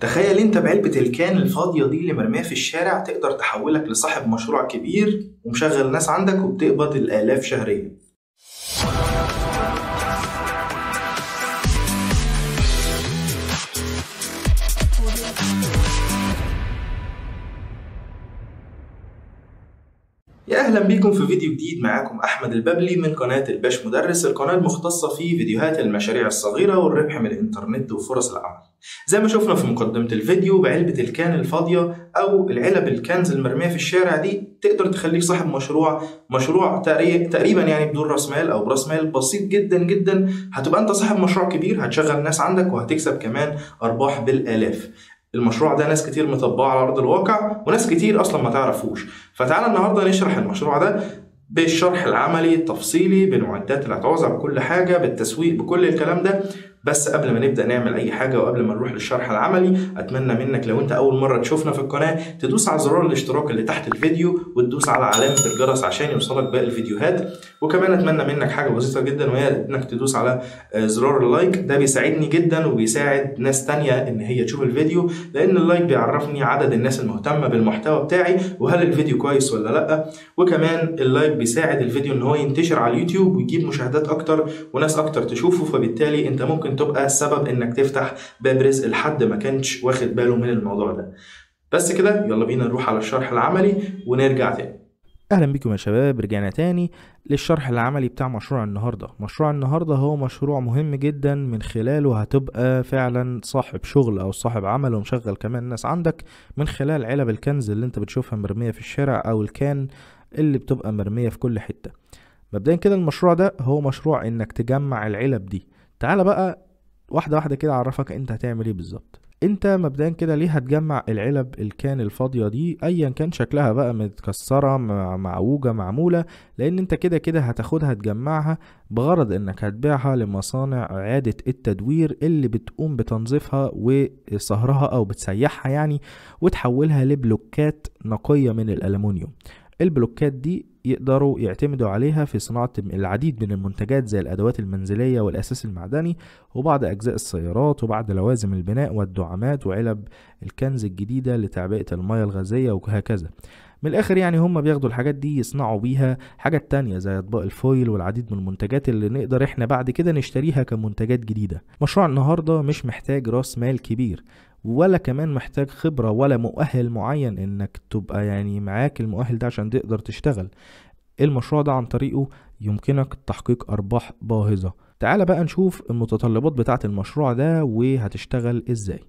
تخيل انت بعلبة الكان الفاضية دي اللي مرمية في الشارع تقدر تحولك لصاحب مشروع كبير ومشغل ناس عندك وبتقبض الآلاف شهريا يا اهلا بيكم في فيديو جديد معاكم احمد الببلي من قناه الباش مدرس القناه المختصه في فيديوهات المشاريع الصغيره والربح من الانترنت وفرص العمل زي ما شفنا في مقدمة الفيديو بعلبة الكان الفاضية أو العلب الكنز المرمية في الشارع دي تقدر تخليك صاحب مشروع مشروع تقريبا يعني بدون راس مال أو براس مال بسيط جدا جدا هتبقى أنت صاحب مشروع كبير هتشغل ناس عندك وهتكسب كمان أرباح بالآلاف المشروع ده ناس كتير مطبقه على ارض الواقع وناس كتير اصلا ما تعرفوش فتعالى النهارده نشرح المشروع ده بالشرح العملي التفصيلي بالمعدات اللي هتعوز بكل حاجه بالتسويق بكل الكلام ده بس قبل ما نبدا نعمل اي حاجه وقبل ما نروح للشرح العملي اتمنى منك لو انت اول مره تشوفنا في القناه تدوس على زرار الاشتراك اللي تحت الفيديو وتدوس على علامه الجرس عشان يوصلك باقي الفيديوهات وكمان اتمنى منك حاجه بسيطه جدا وهي انك تدوس على آه، زرار اللايك ده بيساعدني جدا وبيساعد ناس تانية ان هي تشوف الفيديو لان اللايك بيعرفني عدد الناس المهتمه بالمحتوى بتاعي وهل الفيديو كويس ولا لا وكمان اللايك بيساعد الفيديو ان هو ينتشر على اليوتيوب ويجيب مشاهدات اكتر وناس اكتر تشوفه فبالتالي انت ممكن تبقى سبب انك تفتح باب رزق لحد ما كانش واخد باله من الموضوع ده بس كده يلا بينا نروح على الشرح العملي ونرجع تاني اهلا بيكم يا شباب رجعنا تاني للشرح العملي بتاع مشروع النهارده مشروع النهارده هو مشروع مهم جدا من خلاله هتبقى فعلا صاحب شغل او صاحب عمل ومشغل كمان ناس عندك من خلال علب الكنز اللي انت بتشوفها مرميه في الشارع او الكان اللي بتبقى مرميه في كل حته مبدئيا كده المشروع ده هو مشروع انك تجمع العلب دي تعال بقى واحدة واحدة كده عرفك أنت هتعمل إيه بالظبط انت مبدئيا كده ليه هتجمع العلب الكان الفاضية دي ايا كان شكلها بقى متكسرة معوجة معمولة لان انت كده كده هتاخدها تجمعها بغرض انك هتبيعها لمصانع اعادة التدوير اللي بتقوم بتنظيفها وصهرها او بتسيحها يعني وتحولها لبلوكات نقية من الالمونيوم البلوكات دي يقدروا يعتمدوا عليها في صناعة العديد من المنتجات زي الأدوات المنزلية والأساس المعدني وبعض أجزاء السيارات وبعض لوازم البناء والدعامات وعلب الكنز الجديدة لتعبئة المياه الغازية وهكذا من الآخر يعني هم بياخدوا الحاجات دي يصنعوا بيها حاجات تانية زي أطباق الفويل والعديد من المنتجات اللي نقدر إحنا بعد كده نشتريها كمنتجات جديدة مشروع النهاردة مش محتاج راس مال كبير ولا كمان محتاج خبرة ولا مؤهل معين انك تبقى يعني معاك المؤهل ده عشان تقدر تشتغل المشروع ده عن طريقه يمكنك تحقيق ارباح باهظة تعال بقى نشوف المتطلبات بتاعة المشروع ده وهتشتغل ازاي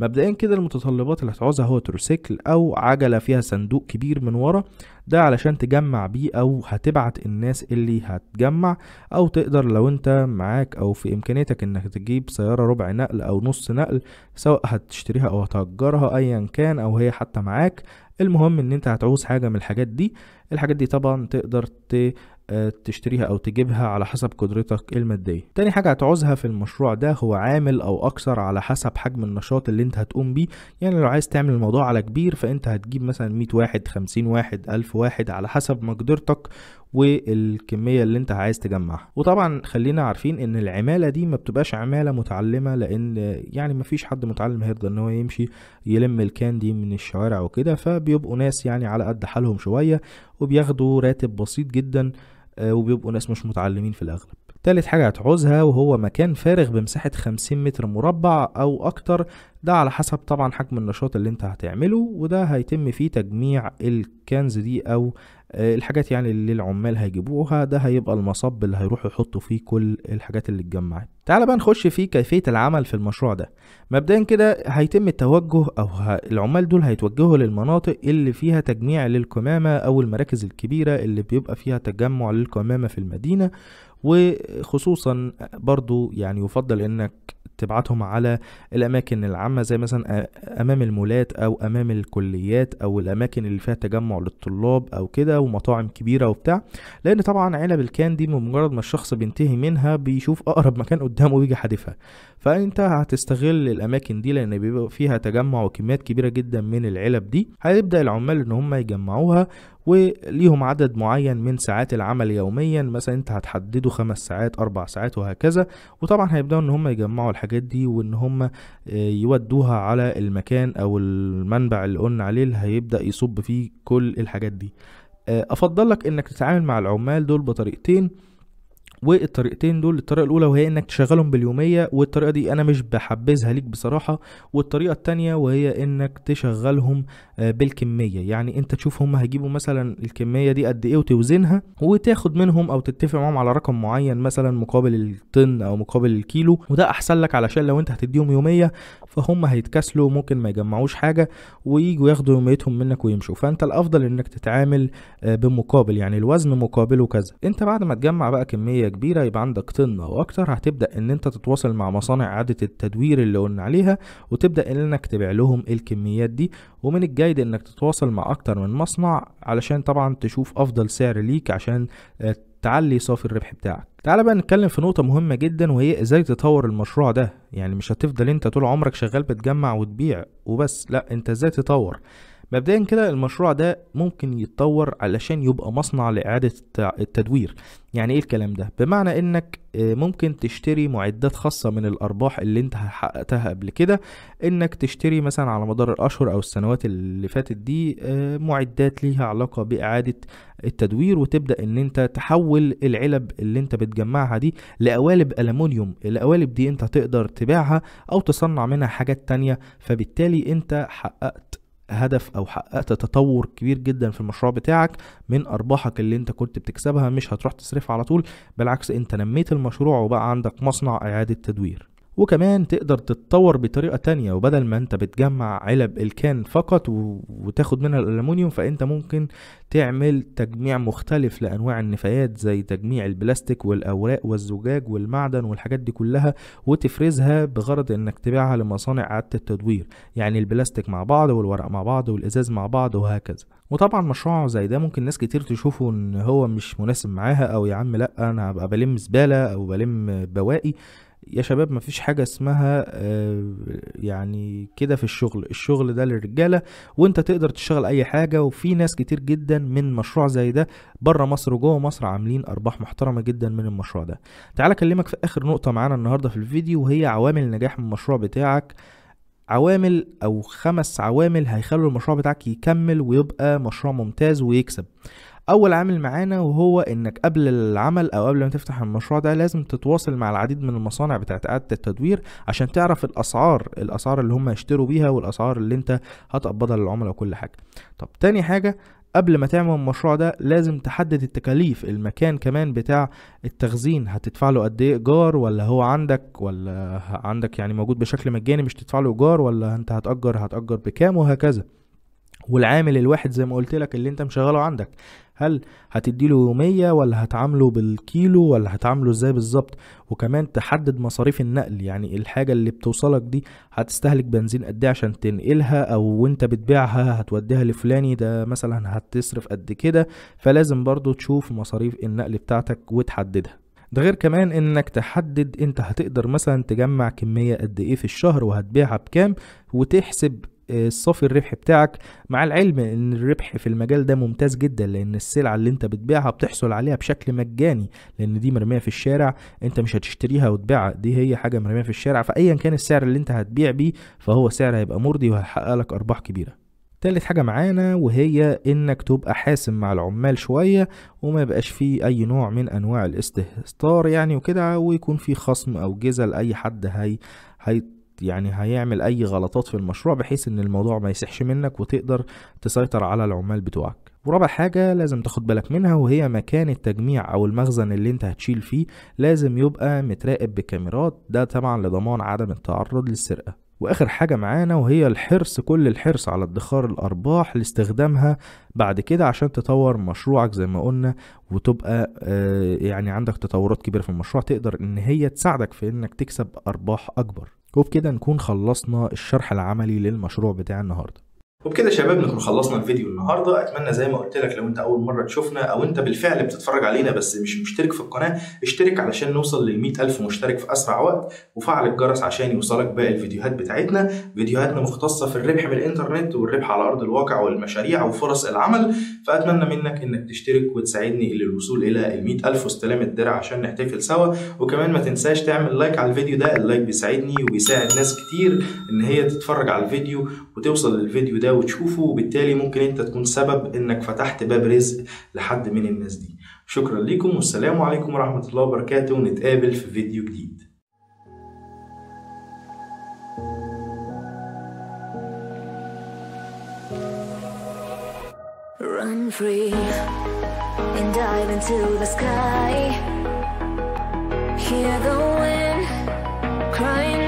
مبدئيا كده المتطلبات اللي هتعوزها هو تروسيكل او عجلة فيها صندوق كبير من ورا ده علشان تجمع بيه او هتبعت الناس اللي هتجمع او تقدر لو انت معاك او في امكانيتك انك تجيب سيارة ربع نقل او نص نقل سواء هتشتريها او هتأجرها ايا كان او هي حتى معاك المهم ان انت هتعوز حاجة من الحاجات دي الحاجات دي طبعا تقدر ت آه، تشتريها او تجيبها على حسب قدرتك الماديه تاني حاجه هتعوزها في المشروع ده هو عامل او اكثر على حسب حجم النشاط اللي انت هتقوم بيه يعني لو عايز تعمل الموضوع على كبير فانت هتجيب مثلا 100 واحد 50 واحد 1000 واحد على حسب مقدرتك والكميه اللي انت عايز تجمعها وطبعا خلينا عارفين ان العماله دي ما بتبقاش عماله متعلمه لان يعني ما فيش حد متعلم هيرضى ان هو يمشي يلم الكان دي من الشوارع وكده فبيبقوا ناس يعني على قد حالهم شويه وبياخدوا راتب بسيط جدا آه، وبيبقوا ناس مش متعلمين في الاغلب تالت حاجة هتعوزها وهو مكان فارغ بمساحة 50 متر مربع أو أكتر ده على حسب طبعا حجم النشاط اللي انت هتعمله وده هيتم فيه تجميع الكنز دي أو آه، الحاجات يعني اللي العمال هيجيبوها ده هيبقى المصب اللي هيروحوا يحطوا فيه كل الحاجات اللي اتجمعت تعال بقى نخش في كيفية العمل في المشروع ده مبدئيا كده هيتم التوجه أو ه... العمال دول هيتوجهوا للمناطق اللي فيها تجميع للقمامة أو المراكز الكبيرة اللي بيبقى فيها تجمع للقمامة في المدينة وخصوصا برضو يعني يفضل انك تبعتهم على الاماكن العامه زي مثلا امام المولات او امام الكليات او الاماكن اللي فيها تجمع للطلاب او كده ومطاعم كبيره وبتاع لان طبعا علب الكان دي بمجرد ما الشخص بينتهي منها بيشوف اقرب مكان قدامه ويجي حادفها فانت هتستغل الاماكن دي لان بيبقى فيها تجمع وكميات كبيره جدا من العلب دي هيبدا العمال ان هم يجمعوها وليهم عدد معين من ساعات العمل يوميا مثلا انت هتحدده خمس ساعات اربع ساعات وهكذا وطبعا هيبداوا ان هم يجمعوا الحاجات دي وان هم آه، يودوها على المكان او المنبع اللي قلنا عليه اللي هيبدا يصب فيه كل الحاجات دي آه، افضل لك انك تتعامل مع العمال دول بطريقتين والطريقتين دول الطريقه الاولى وهي انك تشغلهم باليوميه والطريقه دي انا مش بحبذها ليك بصراحه والطريقه الثانيه وهي انك تشغلهم آه، بالكميه يعني انت تشوف هم هيجيبوا مثلا الكميه دي قد ايه وتوزنها وتاخد منهم او تتفق معاهم على رقم معين مثلا مقابل الطن او مقابل الكيلو وده احسن لك علشان لو انت هتديهم يوميه فهم هيتكسلوا ممكن ما يجمعوش حاجه ويجوا ياخدوا يوميتهم منك ويمشوا فانت الافضل انك تتعامل آه، بمقابل يعني الوزن مقابله كذا انت بعد ما تجمع بقى كميه كبيره يبقى عندك طن أو أكتر هتبدا ان انت تتواصل مع مصانع اعاده التدوير اللي قلنا عليها وتبدا انك تبيع لهم الكميات دي ومن الجيد انك تتواصل مع اكتر من مصنع علشان طبعا تشوف افضل سعر ليك عشان آه، تعلي صافي الربح بتاعك تعال بقى نتكلم في نقطة مهمة جدا وهي ازاي تطور المشروع ده يعني مش هتفضل انت طول عمرك شغال بتجمع وتبيع وبس لا انت ازاي تطور مبدئيا كده المشروع ده ممكن يتطور علشان يبقى مصنع لإعادة التدوير يعني ايه الكلام ده بمعنى انك آه، ممكن تشتري معدات خاصة من الأرباح اللي انت حققتها قبل كده انك تشتري مثلا على مدار الأشهر أو السنوات اللي فاتت دي آه، معدات ليها علاقة بإعادة التدوير وتبدأ ان انت تحول العلب اللي انت بتجمعها دي لقوالب ألمونيوم القوالب دي انت تقدر تبيعها أو تصنع منها حاجات تانية فبالتالي انت حققت هدف او حققت تطور كبير جدا في المشروع بتاعك من ارباحك اللي انت كنت بتكسبها مش هتروح تصرفها على طول بالعكس انت نميت المشروع وبقى عندك مصنع اعاده تدوير وكمان تقدر تتطور بطريقة تانية وبدل ما انت بتجمع علب الكان فقط وتاخد منها الالومنيوم فانت ممكن تعمل تجميع مختلف لأنواع النفايات زي تجميع البلاستيك والأوراق والزجاج والمعدن والحاجات دي كلها وتفرزها بغرض انك تبيعها لمصانع إعادة التدوير يعني البلاستيك مع بعض والورق مع بعض والإزاز مع بعض وهكذا وطبعا مشروع زي ده ممكن ناس كتير تشوفه ان هو مش مناسب معاها او يا عم لا انا هبقى بلم زبالة او بلم بواقي يا شباب مفيش حاجة اسمها آه، يعني كده في الشغل الشغل ده للرجالة وانت تقدر تشتغل اي حاجة وفي ناس كتير جدا من مشروع زي ده بره مصر وجوه مصر عاملين ارباح محترمة جدا من المشروع ده تعال اكلمك في اخر نقطة معانا النهاردة في الفيديو وهي عوامل نجاح المشروع بتاعك عوامل او خمس عوامل هيخلوا المشروع بتاعك يكمل ويبقى مشروع ممتاز ويكسب اول عامل معانا وهو انك قبل العمل او قبل ما تفتح المشروع ده لازم تتواصل مع العديد من المصانع بتاعه اعاده التدوير عشان تعرف الاسعار الاسعار اللي هم يشتروا بيها والاسعار اللي انت هتقبضها للعملاء وكل حاجه طب تاني حاجه قبل ما تعمل المشروع ده لازم تحدد التكاليف المكان كمان بتاع التخزين هتدفع له قد ايه ايجار ولا هو عندك ولا عندك يعني موجود بشكل مجاني مش تدفع له ايجار ولا انت هتأجر هتأجر بكام وهكذا والعامل الواحد زي ما قلت لك اللي انت مشغله عندك هل هتديله يوميه ولا هتعامله بالكيلو ولا هتعامله ازاي بالظبط وكمان تحدد مصاريف النقل يعني الحاجه اللي بتوصلك دي هتستهلك بنزين قد ايه عشان تنقلها او وانت بتبيعها هتوديها لفلاني ده مثلا هتصرف قد كده فلازم برضو تشوف مصاريف النقل بتاعتك وتحددها ده غير كمان انك تحدد انت هتقدر مثلا تجمع كمية قد ايه في الشهر وهتبيعها بكام وتحسب الصافي الربح بتاعك مع العلم ان الربح في المجال ده ممتاز جدا لان السلعه اللي انت بتبيعها بتحصل عليها بشكل مجاني لان دي مرميه في الشارع انت مش هتشتريها وتبيعها دي هي حاجه مرميه في الشارع فايا كان السعر اللي انت هتبيع بيه فهو سعر هيبقى مرضي وهيحقق لك ارباح كبيره تالت حاجة معانا وهي انك تبقى حاسم مع العمال شوية وما يبقاش فيه اي نوع من انواع الاستهتار يعني وكده ويكون في خصم او جزل اي حد هي هي يعني هيعمل اي غلطات في المشروع بحيث ان الموضوع ما يسحش منك وتقدر تسيطر على العمال بتوعك ورابع حاجة لازم تاخد بالك منها وهي مكان التجميع أو المخزن اللي أنت هتشيل فيه لازم يبقى متراقب بكاميرات ده طبعا لضمان عدم التعرض للسرقة واخر حاجه معانا وهي الحرص كل الحرص على ادخار الارباح لاستخدامها بعد كده عشان تطور مشروعك زي ما قلنا وتبقى آه، يعني عندك تطورات كبيره في المشروع تقدر ان هي تساعدك في انك تكسب ارباح اكبر وبكده نكون خلصنا الشرح العملي للمشروع بتاع النهارده وبكده يا شباب نكون خلصنا الفيديو النهارده اتمنى زي ما قلت لك لو انت اول مره تشوفنا او انت بالفعل بتتفرج علينا بس مش مشترك في القناه اشترك علشان نوصل لل ألف مشترك في اسرع وقت وفعل الجرس عشان يوصلك باقي الفيديوهات بتاعتنا فيديوهاتنا مختصه في الربح من الانترنت والربح على ارض الواقع والمشاريع وفرص العمل فاتمنى منك انك تشترك وتساعدني للوصول الى ال ألف واستلام الدرع عشان نحتفل سوا وكمان ما تنساش تعمل لايك على الفيديو ده اللايك بيساعدني وبيساعد ناس كتير ان هي تتفرج على الفيديو وتوصل للفيديو ده وتشوفه وبالتالي ممكن انت تكون سبب انك فتحت باب رزق لحد من الناس دي شكرا لكم والسلام عليكم ورحمة الله وبركاته ونتقابل في فيديو جديد Run free and dive into the sky Hear the wind crying